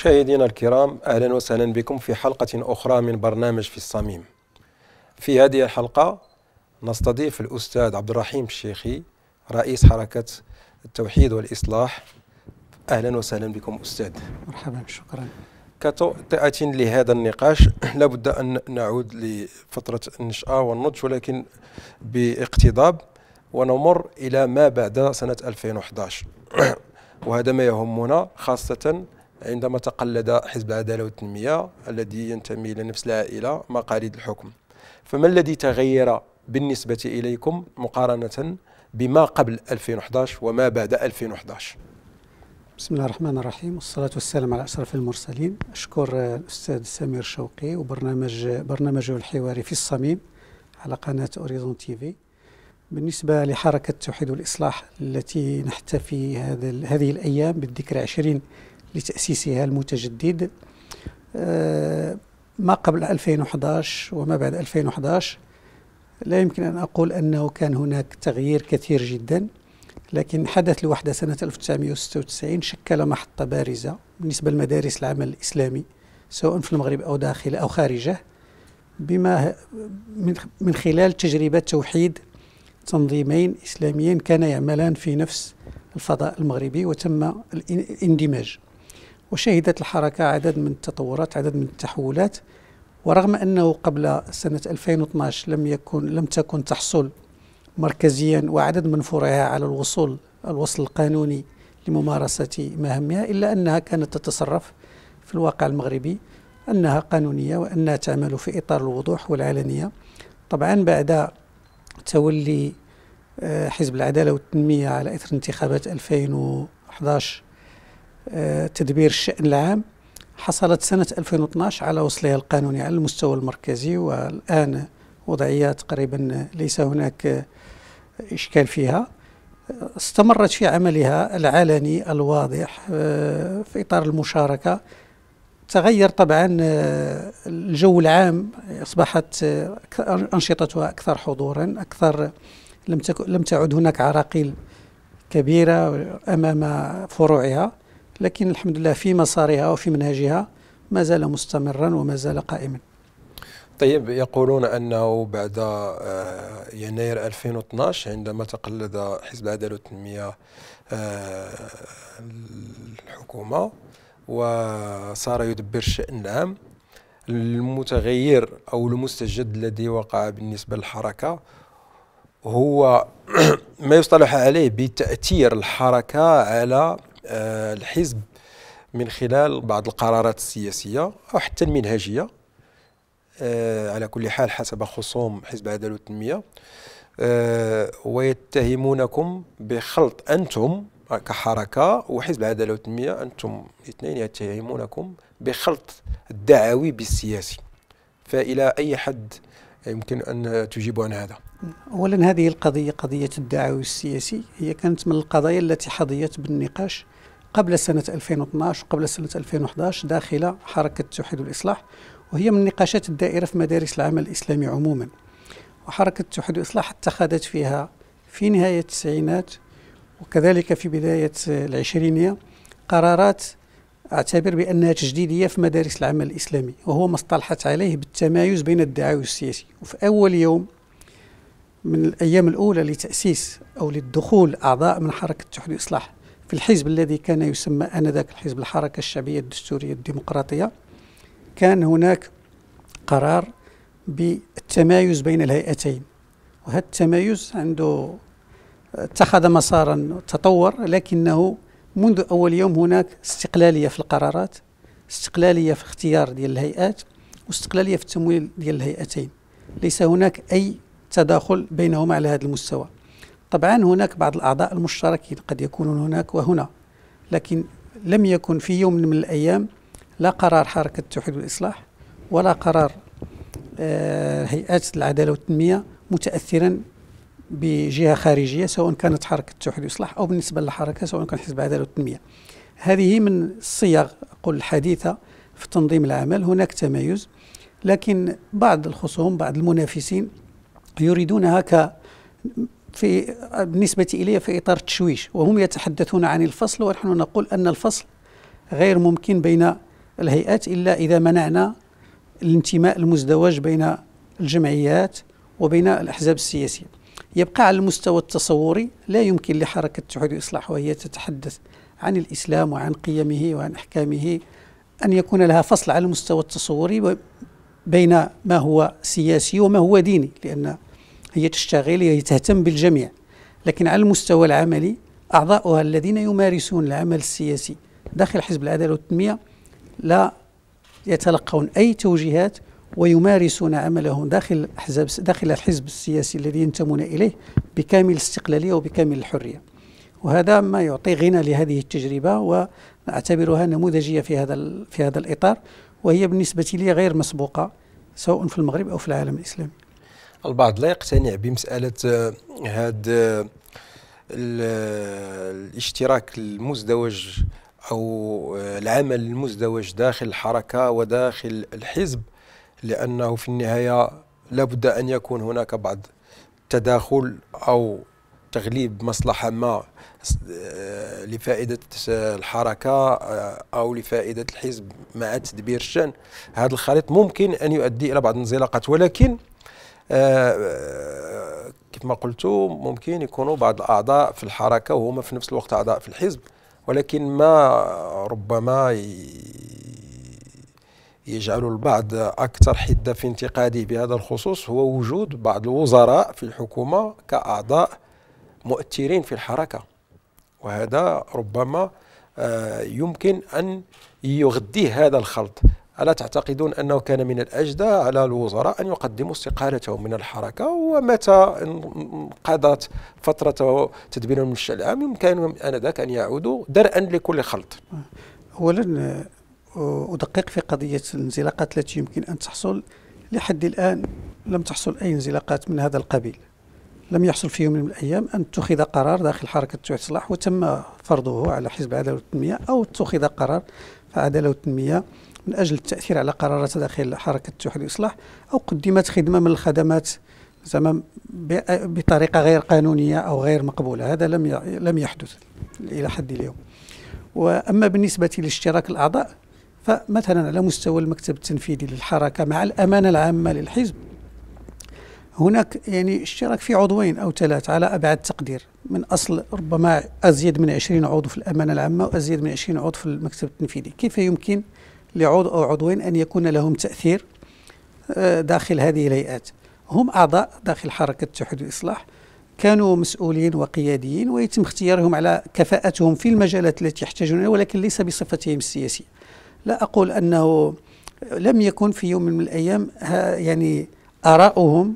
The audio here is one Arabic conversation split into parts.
مشاهدينا الكرام اهلا وسهلا بكم في حلقه اخرى من برنامج في الصميم. في هذه الحلقه نستضيف الاستاذ عبد الرحيم الشيخي رئيس حركه التوحيد والاصلاح. اهلا وسهلا بكم استاذ. مرحبا شكرا. كتوطئة لهذا النقاش لابد أن نعود لفترة النشأة والنضج ولكن باقتضاب ونمر إلى ما بعد سنة 2011 وهذا ما يهمنا خاصة عندما تقلد حزب العداله والتنميه الذي ينتمي الى نفس العائله مقاليد الحكم فما الذي تغير بالنسبه اليكم مقارنه بما قبل 2011 وما بعد 2011 بسم الله الرحمن الرحيم والصلاة والسلام على أشرف المرسلين أشكر الأستاذ سمير شوقي وبرنامج برنامجه الحواري في الصميم على قناة أوريزون تيفي بالنسبة لحركة التوحيد والإصلاح التي نحتفي هذا هذه الأيام بالذكرى 20 لتأسيسها المتجدد آه، ما قبل 2011 وما بعد 2011 لا يمكن أن أقول أنه كان هناك تغيير كثير جدا لكن حدث الوحدة سنة 1996 شكل محطة بارزة بالنسبة لمدارس العمل الإسلامي سواء في المغرب أو داخله أو خارجه بما من خلال تجربة توحيد تنظيمين إسلاميين كان يعملان في نفس الفضاء المغربي وتم الاندماج وشهدت الحركة عدد من التطورات عدد من التحولات ورغم أنه قبل سنة 2012 لم يكن لم تكن تحصل مركزيا وعدد من فرعها على الوصول الوصل القانوني لممارسة مهامها إلا أنها كانت تتصرف في الواقع المغربي أنها قانونية وأنها تعمل في إطار الوضوح والعلنية طبعا بعد تولي آه، حزب العدالة والتنمية على إثر انتخابات 2011 آه، تدبير الشأن العام حصلت سنة 2012 على وصلها القانوني على المستوى المركزي والآن وضعية تقريبا ليس هناك إشكال فيها استمرت في عملها العلني الواضح آه، في إطار المشاركة تغير طبعا آه، الجو العام أصبحت أنشطتها أكثر حضورا أكثر لم, لم تعد هناك عراقيل كبيرة أمام فروعها لكن الحمد لله في مسارها وفي منهجها ما زال مستمرا وما زال قائما طيب يقولون انه بعد آه، يناير 2012 عندما تقلد حزب العداله والتنميه آه، الحكومه وصار يدبر الشان العام المتغير او المستجد الذي وقع بالنسبه للحركه هو ما يصطلح عليه بتاثير الحركه على آه، الحزب من خلال بعض القرارات السياسية أو حتى المنهجية آه، على كل حال حسب خصوم حزب العدالة والتنمية آه، ويتهمونكم بخلط أنتم كحركة وحزب العدالة والتنمية أنتم الاثنين يتهمونكم بخلط الدعوي بالسياسي فإلى أي حد يمكن أن تجيب عن هذا أولا هذه القضية قضية الدعاوي السياسي هي كانت من القضايا التي حظيت بالنقاش قبل سنة 2012 وقبل سنة 2011 داخل حركة التوحيد والإصلاح وهي من نقاشات الدائرة في مدارس العمل الإسلامي عموما وحركة التوحيد والإصلاح اتخذت فيها في نهاية التسعينات وكذلك في بداية العشرينية قرارات أعتبر بأنها تجديدية في مدارس العمل الإسلامي وهو ما اصطلحت عليه بالتمايز بين الدعاوي السياسي وفي أول يوم من الأيام الأولى لتأسيس أو للدخول أعضاء من حركة التحرير والإصلاح في الحزب الذي كان يسمى آنذاك الحزب الحركة الشعبية الدستورية الديمقراطية كان هناك قرار بالتمايز بين الهيئتين وهذا التمايز عنده اتخذ مسارا تطور لكنه منذ أول يوم هناك استقلالية في القرارات استقلالية في اختيار ديال الهيئات واستقلالية في التمويل ديال الهيئتين ليس هناك أي تداخل بينهما على هذا المستوى طبعا هناك بعض الأعضاء المشتركين قد يكونون هناك وهنا لكن لم يكن في يوم من الأيام لا قرار حركة التوحيد والإصلاح ولا قرار آه، هيئات العدالة والتنمية متأثرا بجهه خارجيه سواء كانت حركه التوحيد والاصلاح او بالنسبه للحركه سواء كان حزب العداله والتنميه هذه من الصيغ قل الحديثه في تنظيم العمل هناك تمايز لكن بعض الخصوم بعض المنافسين يريدونها ك في بالنسبة إلي في إطار التشويش وهم يتحدثون عن الفصل ونحن نقول أن الفصل غير ممكن بين الهيئات إلا إذا منعنا الانتماء المزدوج بين الجمعيات وبين الأحزاب السياسية يبقى على المستوى التصوري لا يمكن لحركة تحرير الإصلاح وهي تتحدث عن الإسلام وعن قيمه وعن أحكامه أن يكون لها فصل على المستوى التصوري بين ما هو سياسي وما هو ديني لأن هي تشتغل هي تهتم بالجميع لكن على المستوى العملي أعضاؤها الذين يمارسون العمل السياسي داخل حزب العداله والتنميه لا يتلقون اي توجيهات ويمارسون عملهم داخل احزاب داخل الحزب السياسي الذي ينتمون اليه بكامل الاستقلاليه وبكامل الحريه وهذا ما يعطي غنى لهذه التجربه ونعتبرها نموذجيه في هذا في هذا الاطار وهي بالنسبه لي غير مسبوقه سواء في المغرب او في العالم الاسلامي. البعض لا يقتنع بمساله هذا آه، آه، الاشتراك المزدوج او آه، العمل المزدوج داخل الحركه وداخل الحزب لأنه في النهاية لابد أن يكون هناك بعض تداخل أو تغليب مصلحة ما آه، لفائدة الحركة آه، أو لفائدة الحزب مع تدبير الشأن هذا الخليط ممكن أن يؤدي إلى بعض الانزلاقات ولكن آه، كما قلت ممكن يكونوا بعض الأعضاء في الحركة وهما في نفس الوقت أعضاء في الحزب ولكن ما ربما يجعل البعض أكثر حدة في انتقاده بهذا الخصوص هو وجود بعض الوزراء في الحكومة كأعضاء مؤثرين في الحركة وهذا ربما آه، يمكن أن يغذي هذا الخلط ألا تعتقدون أنه كان من الأجدى على الوزراء أن يقدموا استقالتهم من الحركة ومتى انقضت فترة تدبير المشهد العام يمكنهم آنذاك أن يعودوا درءا لكل خلط أولا أدقق في قضية الانزلاقات التي يمكن أن تحصل لحد الآن لم تحصل أي انزلاقات من هذا القبيل لم يحصل في يوم من الأيام أن اتخذ قرار داخل حركة توحيد الصلاح وتم فرضه على حزب عدالة والتنمية أو اتخذ قرار في عدالة والتنمية من أجل التأثير على قرارات داخل حركة توحيد والإصلاح أو قدمت خدمة من الخدمات زعما بطريقة غير قانونية أو غير مقبولة هذا لم لم يحدث إلى حد اليوم وأما بالنسبة لاشتراك الأعضاء فمثلا على مستوى المكتب التنفيذي للحركة مع الأمانة العامة للحزب هناك يعني اشتراك في عضوين أو ثلاثة على أبعد تقدير من أصل ربما أزيد من 20 عضو في الأمانة العامة وأزيد من 20 عضو في المكتب التنفيذي كيف يمكن لعضو أو عضوين أن يكون لهم تأثير آه، داخل هذه الهيئات هم أعضاء داخل حركة التحدي والإصلاح كانوا مسؤولين وقياديين ويتم اختيارهم على كفاءتهم في المجالات التي يحتاجون ولكن ليس بصفتهم السياسيه لا أقول أنه لم يكن في يوم من الأيام يعني آراؤهم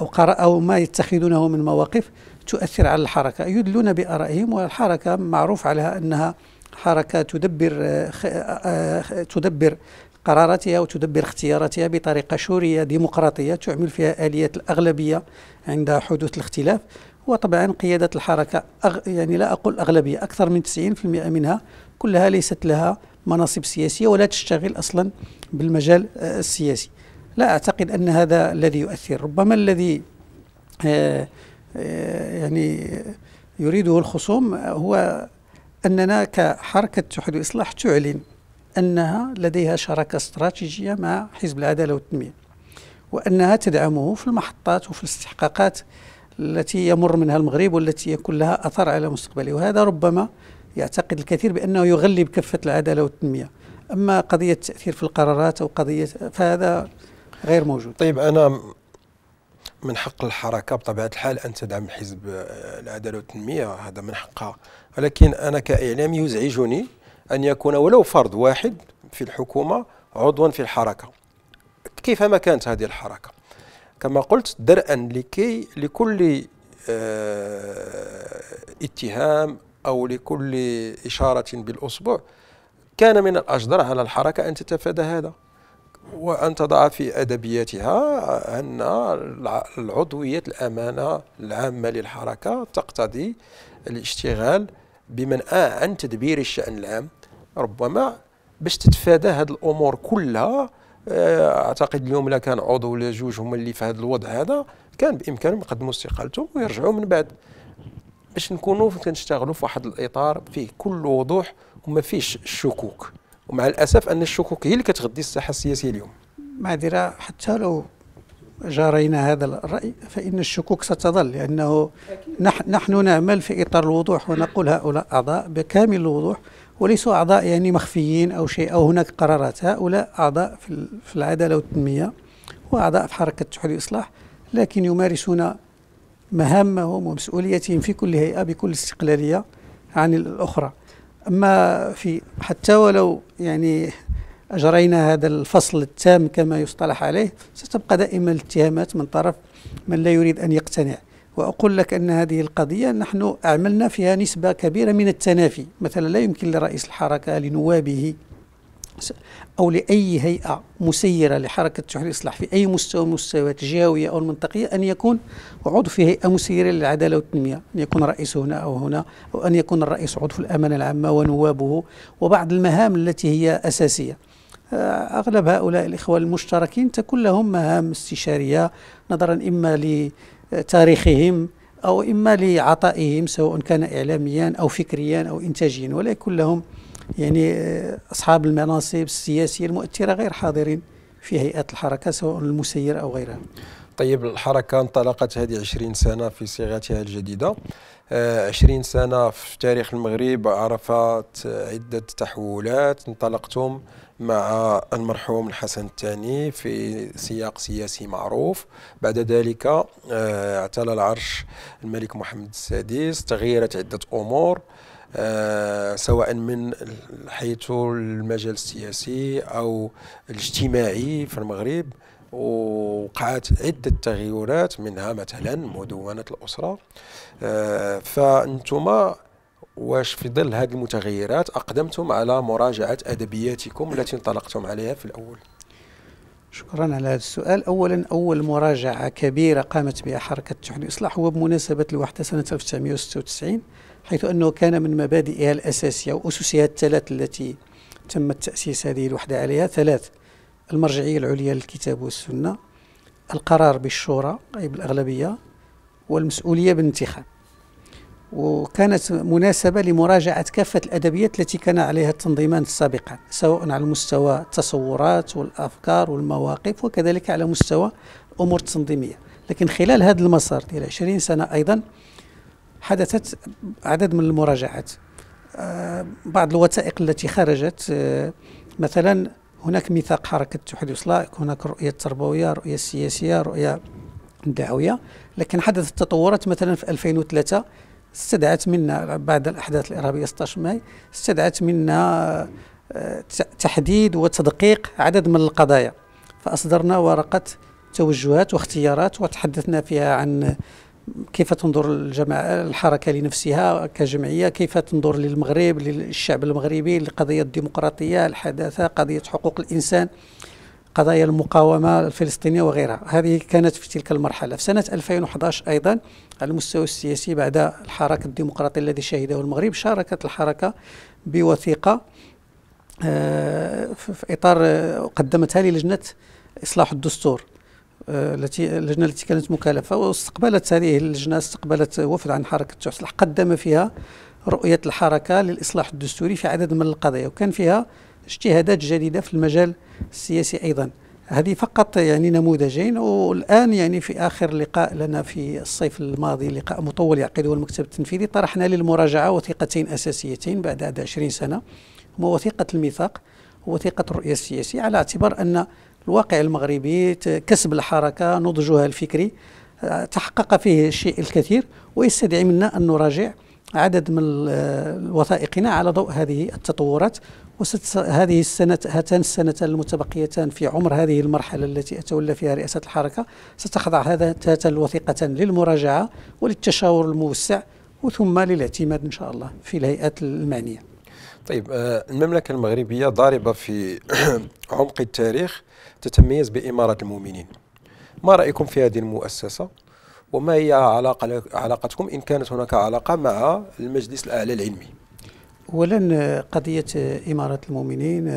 أو أو ما يتخذونه من مواقف تؤثر على الحركة يدلون بآرائهم والحركة معروف عليها أنها حركة تدبر آه، تدبر قراراتها وتدبر اختياراتها بطريقة شورية ديمقراطية تعمل فيها آلية الأغلبية عند حدوث الاختلاف وطبعا قيادة الحركة يعني لا أقول أغلبية أكثر من 90% منها كلها ليست لها مناصب سياسية ولا تشتغل أصلا بالمجال آه، السياسي لا أعتقد أن هذا الذي يؤثر ربما الذي آه، آه، يعني يريده الخصوم هو أننا كحركة توحيد الإصلاح تعلن أنها لديها شراكة استراتيجية مع حزب العدالة والتنمية وأنها تدعمه في المحطات وفي الاستحقاقات التي يمر منها المغرب والتي يكون لها أثر على مستقبله وهذا ربما يعتقد الكثير بأنه يغلب كفة العدالة والتنمية أما قضية التأثير في القرارات أو قضية فهذا غير موجود طيب أنا من حق الحركة بطبيعة الحال أن تدعم حزب آه، العدالة والتنمية هذا من حقها ولكن أنا كإعلامي يزعجني أن يكون ولو فرد واحد في الحكومة عضوا في الحركة كيفما كانت هذه الحركة كما قلت درءا لكي لكل اه اتهام أو لكل إشارة بالأصبع كان من الأجدر على الحركة أن تتفادى هذا وأن تضع في أدبياتها أن العضوية الأمانة العامة للحركة تقتضي الاشتغال بمن آه عن تدبير الشأن العام ربما باش تتفادى هذه الأمور كلها آه، اعتقد اليوم لا كان عضو ولا جوج هما اللي في هذا الوضع هذا كان بامكانهم يقدموا استقالتهم ويرجعوا من بعد باش نكونوا كنشتغلوا في واحد الاطار فيه كل وضوح وما فيهش الشكوك ومع الاسف ان الشكوك هي اللي كتغذي الساحه السياسيه اليوم معذره حتى لو جارينا هذا الرأي فإن الشكوك ستظل لأنه نح نحن نعمل في إطار الوضوح ونقول هؤلاء أعضاء بكامل الوضوح وليسوا أعضاء يعني مخفيين أو شيء أو هناك قرارات هؤلاء أعضاء في العدالة والتنمية وأعضاء في حركة التحول والإصلاح لكن يمارسون مهامهم ومسؤوليتهم في كل هيئة بكل استقلالية عن الأخرى أما في حتى ولو يعني أجرينا هذا الفصل التام كما يصطلح عليه ستبقى دائما الاتهامات من طرف من لا يريد أن يقتنع وأقول لك أن هذه القضية نحن عملنا فيها نسبة كبيرة من التنافي مثلا لا يمكن لرئيس الحركة لنوابه أو لأي هيئة مسيرة لحركة تحرير الإصلاح في أي مستوى من المستويات الجهوية أو المنطقية أن يكون عضو في هيئة مسيرة للعدالة والتنمية أن يكون رئيس هنا أو هنا أو أن يكون الرئيس عضو في الأمانة العامة ونوابه وبعض المهام التي هي أساسية آه، أغلب هؤلاء الإخوة المشتركين تكون لهم مهام استشارية نظرا إما لتاريخهم أو إما لعطائهم سواء كان إعلاميا أو فكريا أو إنتاجيا ولا يكون لهم يعني آه، أصحاب المناصب السياسية المؤثرة غير حاضرين في هيئات الحركة سواء المسير أو غيرها طيب الحركة انطلقت هذه 20 سنة في صيغتها الجديدة 20 آه، سنة في تاريخ المغرب عرفت عدة تحولات انطلقتم مع المرحوم الحسن الثاني في سياق سياسي معروف بعد ذلك آه، اعتلى العرش الملك محمد السادس تغيرت عدة أمور آه، سواء من حيث المجال السياسي أو الاجتماعي في المغرب وقعت عدة تغيرات منها مثلا مدونة الأسرة آه، فأنتما واش في ظل هذه المتغيرات أقدمتم على مراجعة أدبياتكم التي انطلقتم عليها في الأول شكرا على هذا السؤال اولا اول مراجعه كبيره قامت بها حركه التحرير والاصلاح هو بمناسبه الوحده سنه 1996 حيث أنه كان من مبادئها الأساسية وأسسها الثلاث التي تم تأسيس هذه الوحدة عليها ثلاث المرجعية العليا للكتاب والسنة القرار بالشورى أي بالأغلبية والمسؤولية بالانتخاب وكانت مناسبة لمراجعة كافة الأدبيات التي كان عليها التنظيمان السابقة سواء على مستوى التصورات والأفكار والمواقف وكذلك على مستوى الأمور التنظيمية لكن خلال هذا المسار ديال 20 سنة أيضا حدثت عدد من المراجعات آه، بعض الوثائق التي خرجت آه، مثلا هناك ميثاق حركة توحيد الإصلاح هناك رؤية تربوية رؤية سياسية رؤية دعوية لكن حدثت تطورات مثلا في 2003 استدعت منا بعد الأحداث الإرهابية 16 ماي استدعت منا آه، تحديد وتدقيق عدد من القضايا فأصدرنا ورقة توجهات واختيارات وتحدثنا فيها عن كيف تنظر الجماعة الحركة لنفسها كجمعية كيف تنظر للمغرب للشعب المغربي لقضية الديمقراطية الحداثة قضية حقوق الإنسان قضايا المقاومة الفلسطينية وغيرها هذه كانت في تلك المرحلة في سنة 2011 أيضا على المستوى السياسي بعد الحراك الديمقراطي الذي شهده المغرب شاركت الحركة بوثيقة آه، في إطار قدمتها للجنة إصلاح الدستور آه، التي اللجنه التي كانت مكلفه واستقبلت هذه اللجنه استقبلت وفد عن حركه تحصل قدم فيها رؤيه الحركه للاصلاح الدستوري في عدد من القضايا وكان فيها اجتهادات جديده في المجال السياسي ايضا هذه فقط يعني نموذجين والان يعني في اخر لقاء لنا في الصيف الماضي لقاء مطول يعقده المكتب التنفيذي طرحنا للمراجعه وثيقتين اساسيتين بعد 20 سنه هما وثيقه الميثاق ووثيقه الرؤيه السياسيه على اعتبار ان الواقع المغربي كسب الحركة نضجها الفكري آه، تحقق فيه الشيء الكثير ويستدعي منا أن نراجع عدد من وثائقنا على ضوء هذه التطورات وهذه السنة هاتان السنتان المتبقيتان في عمر هذه المرحلة التي أتولى فيها رئاسة الحركة ستخضع تاتا الوثيقة للمراجعة وللتشاور الموسع وثم للاعتماد إن شاء الله في الهيئات المعنية طيب آه، المملكة المغربية ضاربة في عمق التاريخ تتميز بإمارة المؤمنين ما رأيكم في هذه المؤسسة وما هي علاقة علاقتكم إن كانت هناك علاقة مع المجلس الأعلى العلمي أولا قضية إمارة المؤمنين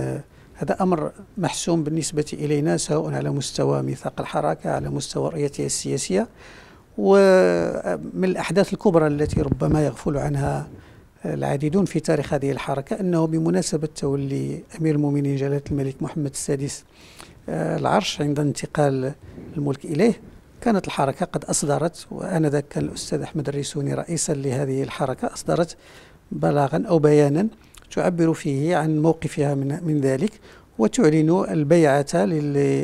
هذا أمر محسوم بالنسبة إلينا سواء على مستوى ميثاق الحركة على مستوى رؤيتها السياسية ومن الأحداث الكبرى التي ربما يغفل عنها العديدون في تاريخ هذه الحركة أنه بمناسبة تولي أمير المؤمنين جلالة الملك محمد السادس آه، العرش عند انتقال الملك إليه كانت الحركة قد أصدرت وآنذاك كان الأستاذ أحمد الريسوني رئيسا لهذه الحركة أصدرت بلاغا أو بيانا تعبر فيه عن موقفها من, من ذلك وتعلن البيعة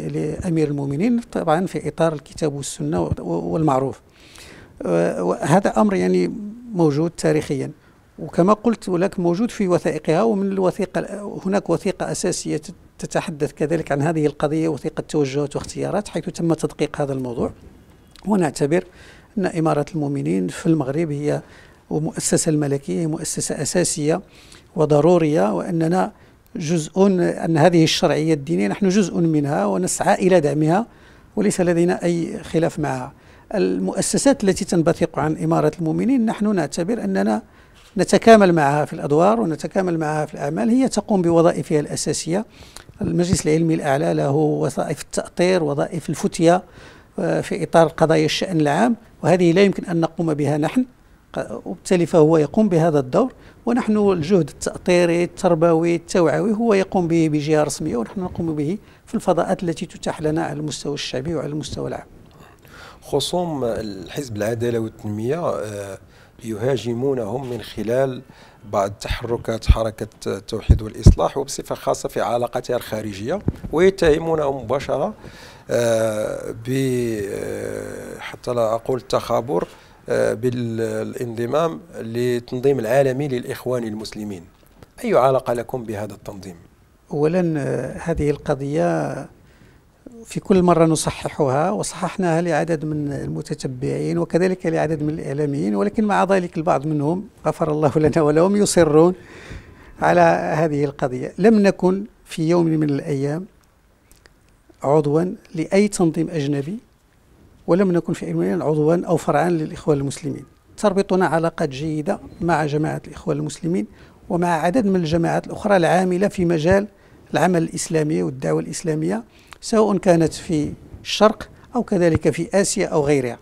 لأمير المؤمنين طبعا في إطار الكتاب والسنة والمعروف آه، وهذا أمر يعني موجود تاريخيا وكما قلت لك موجود في وثائقها ومن الوثيقة هناك وثيقة أساسية تتحدث كذلك عن هذه القضية وثيقة توجهات واختيارات حيث تم تدقيق هذا الموضوع ونعتبر أن إمارة المؤمنين في المغرب هي ومؤسسة الملكية هي مؤسسة أساسية وضرورية وأننا جزء أن هذه الشرعية الدينية نحن جزء منها ونسعى إلى دعمها وليس لدينا أي خلاف معها المؤسسات التي تنبثق عن إمارة المؤمنين نحن نعتبر أننا نتكامل معها في الأدوار ونتكامل معها في الأعمال هي تقوم بوظائفها الأساسية المجلس العلمي الأعلى له وظائف التأطير وظائف الفتية آه، في إطار قضايا الشأن العام وهذه لا يمكن أن نقوم بها نحن وبالتالي فهو يقوم بهذا الدور ونحن الجهد التأطيري التربوي التوعوي هو يقوم به بجهة رسمية ونحن نقوم به في الفضاءات التي تتاح لنا على المستوى الشعبي وعلى المستوى العام خصوم الحزب العدالة والتنمية آه، يهاجمونهم من خلال بعض تحركات حركة التوحيد والإصلاح وبصفة خاصة في علاقاتها الخارجية ويتهمونهم مباشرة آه، ب آه، حتى لا أقول التخابر آه، بالانضمام للتنظيم العالمي للإخوان المسلمين أي علاقة لكم بهذا التنظيم؟ أولا هذه القضية في كل مرة نصححها وصححناها لعدد من المتتبعين وكذلك لعدد من الإعلاميين ولكن مع ذلك البعض منهم غفر الله لنا ولهم يصرون على هذه القضية لم نكن في يوم من الأيام عضوا لأي تنظيم أجنبي ولم نكن في أي عضوا أو فرعا للإخوان المسلمين تربطنا علاقات جيدة مع جماعة الإخوان المسلمين ومع عدد من الجماعات الأخرى العاملة في مجال العمل الإسلامي والدعوة الإسلامية سواء كانت في الشرق أو كذلك في آسيا أو غيرها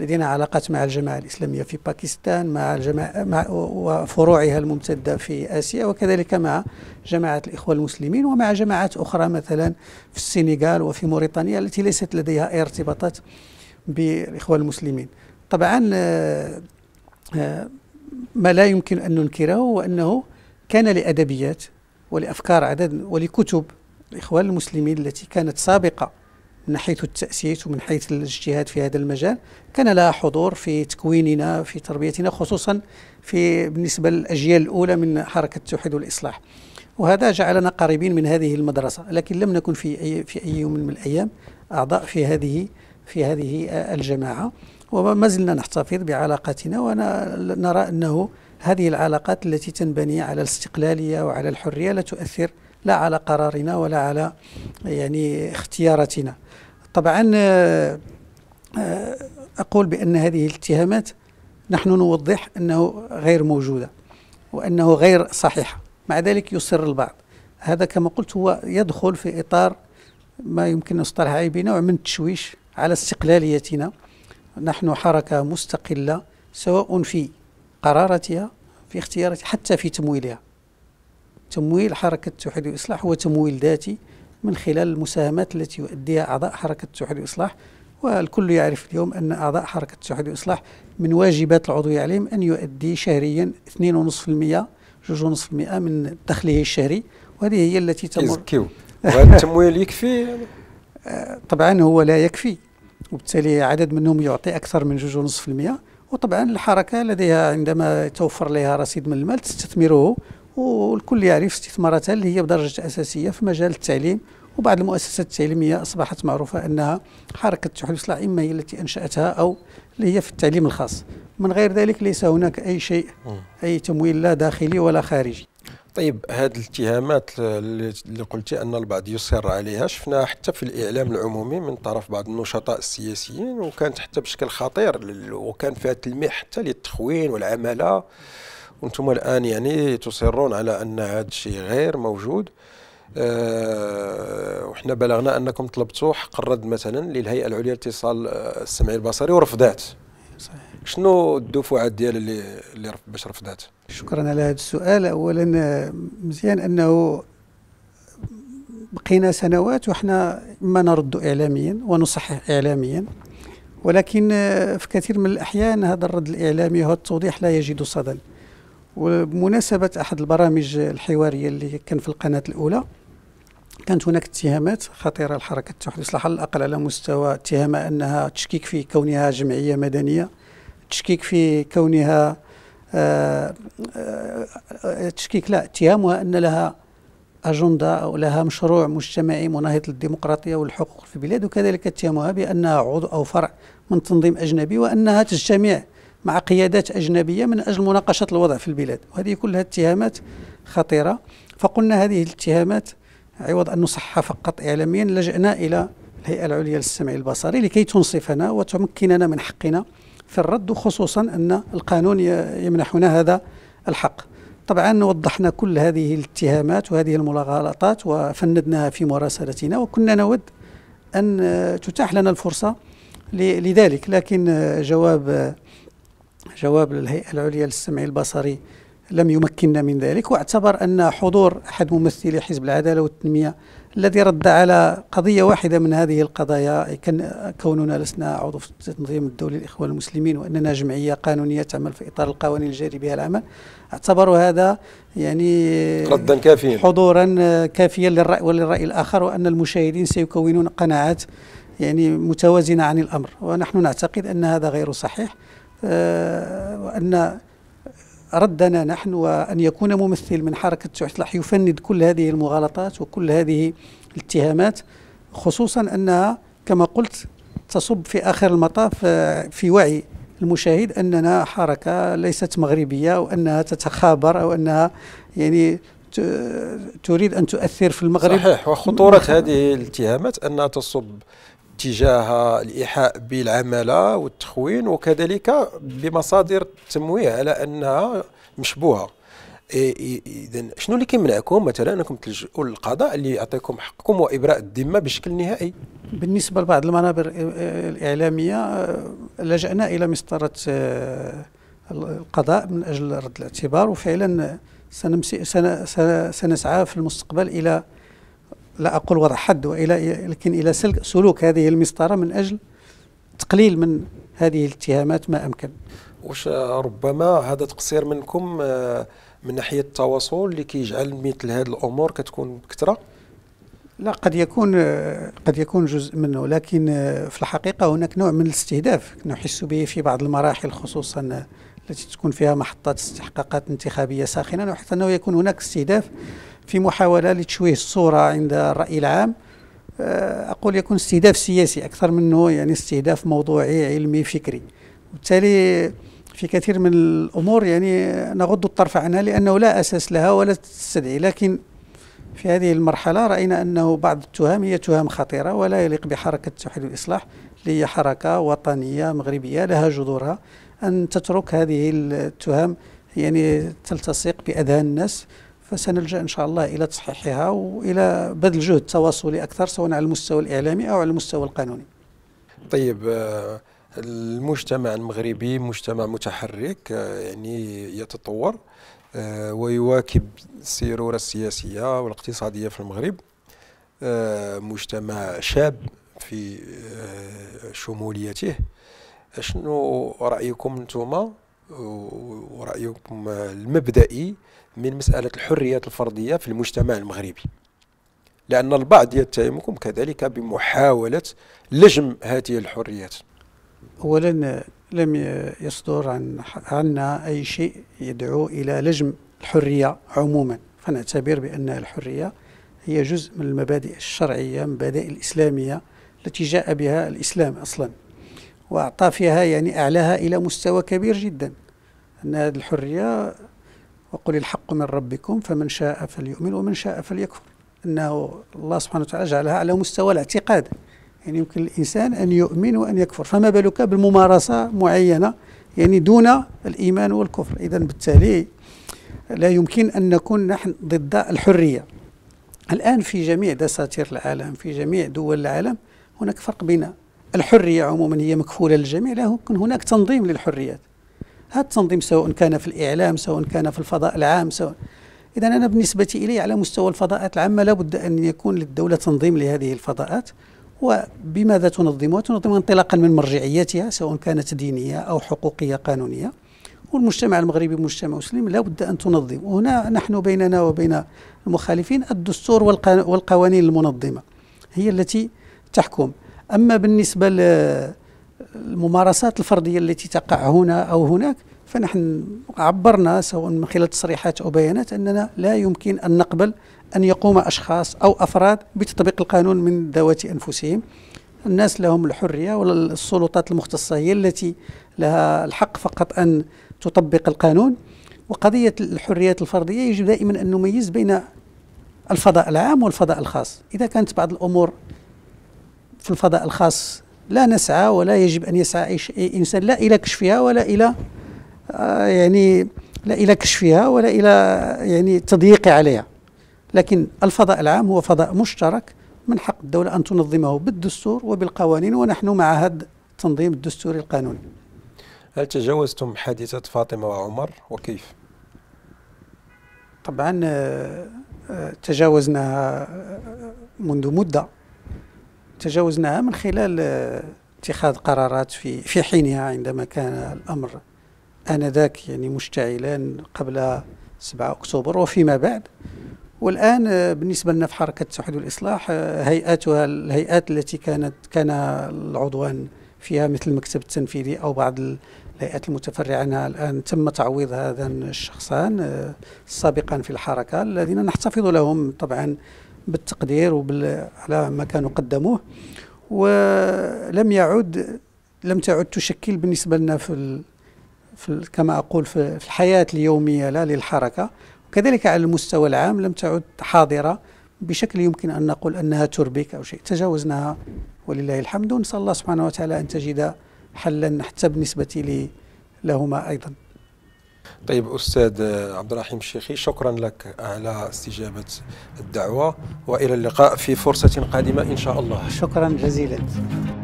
لدينا علاقات مع الجماعة الإسلامية في باكستان مع الجماعة مع وفروعها الممتدة في آسيا وكذلك مع جماعة الإخوة المسلمين ومع جماعات أخرى مثلا في السنغال وفي موريتانيا التي ليست لديها أي ارتباطات بالإخوة المسلمين طبعا آه، آه، ما لا يمكن أن ننكره هو أنه كان لأدبيات ولأفكار عدد ولكتب الإخوان المسلمين التي كانت سابقة من حيث التأسيس ومن حيث الاجتهاد في هذا المجال كان لها حضور في تكويننا في تربيتنا خصوصا في بالنسبة للأجيال الأولى من حركة التوحيد والإصلاح وهذا جعلنا قريبين من هذه المدرسة لكن لم نكن في أي, في أي يوم من الأيام أعضاء في هذه في هذه الجماعة وما زلنا نحتفظ بعلاقاتنا ونرى أنه هذه العلاقات التي تنبني على الاستقلالية وعلى الحرية لا تؤثر لا على قرارنا ولا على يعني اختياراتنا طبعا آه، آه، أقول بأن هذه الاتهامات نحن نوضح أنه غير موجودة وأنه غير صحيحة مع ذلك يصر البعض هذا كما قلت هو يدخل في إطار ما يمكن أن يصطلح عليه بنوع من التشويش على استقلاليتنا نحن حركة مستقلة سواء في قراراتها في اختياراتها حتى في تمويلها تمويل حركة التوحيد والإصلاح هو تمويل ذاتي من خلال المساهمات التي يؤديها أعضاء حركة التوحيد والإصلاح والكل يعرف اليوم أن أعضاء حركة التوحيد والإصلاح من واجبات العضوية عليهم أن يؤدي شهريا 2.5% 2.5% من دخله الشهري وهذه هي التي تمر وهذا التمويل يكفي طبعا هو لا يكفي وبالتالي عدد منهم يعطي أكثر من 2.5% وطبعا الحركة لديها عندما توفر لها رصيد من المال تستثمره والكل يعرف استثماراتها اللي هي بدرجة أساسية في مجال التعليم وبعض المؤسسات التعليمية أصبحت معروفة أنها حركة تحول الصلاح إما هي التي أنشأتها أو اللي هي في التعليم الخاص من غير ذلك ليس هناك أي شيء أي تمويل لا داخلي ولا خارجي طيب هذه الاتهامات اللي قلتي ان البعض يصر عليها شفناها حتى في الاعلام العمومي من طرف بعض النشطاء السياسيين وكانت حتى بشكل خطير وكان فيها تلميح حتى للتخوين والعماله وانتم الان يعني تصرون على ان هذا الشيء غير موجود أه وحنا بلغنا انكم طلبتوا حق الرد مثلا للهيئه العليا للاتصال آه، السمعي البصري ورفضات صحيح شنو الدفعات ديال اللي اللي باش رفضات شكرا على هذا السؤال اولا آه، مزيان انه بقينا سنوات وحنا ما نرد اعلاميا ونصحح اعلاميا ولكن آه، في كثير من الاحيان هذا الرد الاعلامي هو التوضيح لا يجد صدى وبمناسبة أحد البرامج الحوارية اللي كان في القناة الأولى كانت هناك اتهامات خطيرة لحركه التوحيد الإصلاح على الأقل على مستوى اتهام أنها تشكيك في كونها جمعية مدنية تشكيك في كونها آآ آه، آآ آه، تشكيك لا اتهامها أن لها أجندة أو لها مشروع مجتمعي مناهض للديمقراطية والحقوق في البلاد وكذلك اتهامها بأنها عضو أو فرع من تنظيم أجنبي وأنها تجتمع مع قيادات أجنبية من أجل مناقشة الوضع في البلاد وهذه كلها اتهامات خطيرة فقلنا هذه الاتهامات عوض أن نصحها فقط إعلاميا لجأنا إلى الهيئة العليا للسمع البصري لكي تنصفنا وتمكننا من حقنا في الرد خصوصا أن القانون يمنحنا هذا الحق طبعا وضحنا كل هذه الاتهامات وهذه المغالطات وفندناها في مراسلتنا وكنا نود أن تتاح لنا الفرصة لذلك لكن جواب جواب للهيئة العليا للسمع البصري لم يمكننا من ذلك واعتبر أن حضور أحد ممثلي حزب العدالة والتنمية الذي رد على قضية واحدة من هذه القضايا كوننا لسنا عضو في التنظيم الدولي للإخوان المسلمين وأننا جمعية قانونية تعمل في إطار القوانين الجاري بها العمل اعتبروا هذا يعني ردا كافيا حضورا كافيا للرأي وللرأي الآخر وأن المشاهدين سيكونون قناعات يعني متوازنة عن الأمر ونحن نعتقد أن هذا غير صحيح آه، وأن ردنا نحن وأن يكون ممثل من حركة سعيد يفند كل هذه المغالطات وكل هذه الاتهامات خصوصا أنها كما قلت تصب في آخر المطاف آه، في وعي المشاهد أننا حركة ليست مغربية وأنها تتخابر أو أنها يعني تريد أن تؤثر في المغرب صحيح وخطورة هذه الاتهامات أنها تصب اتجاه الايحاء بالعماله والتخوين وكذلك بمصادر التمويه على انها مشبوهه اذا شنو اللي كيمنعكم مثلا انكم تلجؤوا للقضاء اللي يعطيكم حقكم وابراء الذمه بشكل نهائي بالنسبه لبعض المنابر الاعلاميه آه، لجانا الى مسطره آه، القضاء من اجل رد الاعتبار وفعلا سنمسي سنسعى في المستقبل الى لا أقول وضع حد وإلى لكن إلى سلك سلوك هذه المسطرة من أجل تقليل من هذه الاتهامات ما أمكن واش ربما هذا تقصير منكم آه، من ناحية التواصل اللي كيجعل مثل هذه الأمور كتكون بكثرة لا قد يكون آه، قد يكون جزء منه لكن آه، في الحقيقة هناك نوع من الاستهداف نحس به في بعض المراحل خصوصا التي تكون فيها محطات استحقاقات انتخابيه ساخنه نلاحظ انه يكون هناك استهداف في محاوله لتشويه الصوره عند الراي العام آه، اقول يكون استهداف سياسي اكثر منه يعني استهداف موضوعي علمي فكري وبالتالي في كثير من الامور يعني نغض الطرف عنها لانه لا اساس لها ولا تستدعي لكن في هذه المرحله راينا انه بعض التهم هي تهم خطيره ولا يليق بحركه التوحيد والاصلاح لحركة وطنية مغربية لها جذورها أن تترك هذه التهم يعني تلتصق بأذهان الناس فسنلجا ان شاء الله الى تصحيحها والى بذل جهد تواصلي اكثر سواء على المستوى الاعلامي او على المستوى القانوني. طيب آه، المجتمع المغربي مجتمع متحرك آه، يعني يتطور آه، ويواكب السيروره السياسيه والاقتصاديه في المغرب مجتمع شاب في آه، شموليته شنو رايكم نتوما ورايكم المبدئي من مساله الحريات الفرديه في المجتمع المغربي لان البعض يتهمكم كذلك بمحاوله لجم هذه الحريات اولا لم يصدر عن عنا اي شيء يدعو الى لجم الحريه عموما فنعتبر بان الحريه هي جزء من المبادئ الشرعيه مبادئ الاسلاميه التي جاء بها الإسلام أصلا وأعطى فيها يعني أعلاها إلى مستوى كبير جدا أن هذه الحرية وقل الحق من ربكم فمن شاء فليؤمن ومن شاء فليكفر أنه الله سبحانه وتعالى جعلها على مستوى الاعتقاد يعني يمكن الإنسان أن يؤمن وأن يكفر فما بالك بالممارسة معينة يعني دون الإيمان والكفر إذا بالتالي لا يمكن أن نكون نحن ضد الحرية الآن في جميع دساتير العالم في جميع دول العالم هناك فرق بين الحرية عموما هي مكفولة للجميع لكن هناك تنظيم للحريات هذا التنظيم سواء كان في الإعلام سواء كان في الفضاء العام سواء إذا أنا بالنسبة إلي على مستوى الفضاءات العامة لابد أن يكون للدولة تنظيم لهذه الفضاءات وبماذا تنظمها تنظمها انطلاقا من مرجعيتها سواء كانت دينية أو حقوقية قانونية والمجتمع المغربي مجتمع مسلم لابد أن تنظم وهنا نحن بيننا وبين المخالفين الدستور والقوانين المنظمة هي التي تحكم أما بالنسبة للممارسات الفردية التي تقع هنا أو هناك فنحن عبرنا سواء من خلال تصريحات أو بيانات أننا لا يمكن أن نقبل أن يقوم أشخاص أو أفراد بتطبيق القانون من ذوات أنفسهم الناس لهم الحرية والسلطات المختصة هي التي لها الحق فقط أن تطبق القانون وقضية الحريات الفردية يجب دائما أن نميز بين الفضاء العام والفضاء الخاص إذا كانت بعض الأمور في الفضاء الخاص لا نسعى ولا يجب أن يسعى أي إنسان لا إلى كشفها ولا إلى آه، يعني لا إلى كشفها ولا إلى يعني تضييق عليها لكن الفضاء العام هو فضاء مشترك من حق الدولة أن تنظمه بالدستور وبالقوانين ونحن مع هذا التنظيم الدستوري القانوني هل تجاوزتم حادثة فاطمة وعمر وكيف؟ طبعا آه، آه، تجاوزناها منذ مدة تجاوزناها من خلال آه، اتخاذ قرارات في في حينها عندما كان الامر انذاك يعني مشتعلا قبل 7 اكتوبر وفيما بعد والان آه، بالنسبه لنا في حركه التوحيد والاصلاح آه، هيئاتها الهيئات التي كانت كان العضوان فيها مثل المكتب التنفيذي او بعض الهيئات المتفرعه عنها الان تم تعويض هذان الشخصان سابقا في الحركه الذين نحتفظ لهم طبعا بالتقدير وبال على ما كانوا قدموه ولم يعد لم تعد تشكل بالنسبه لنا في في كما اقول في الحياه اليوميه لا للحركه وكذلك على المستوى العام لم تعد حاضره بشكل يمكن ان نقول انها تربك او شيء تجاوزناها ولله الحمد ونسال الله سبحانه وتعالى ان تجد حلا حتى بالنسبه لي لهما ايضا طيب أستاذ عبد الرحيم الشيخي شكرا لك على استجابة الدعوة وإلى اللقاء في فرصة قادمة إن شاء الله شكرا جزيلا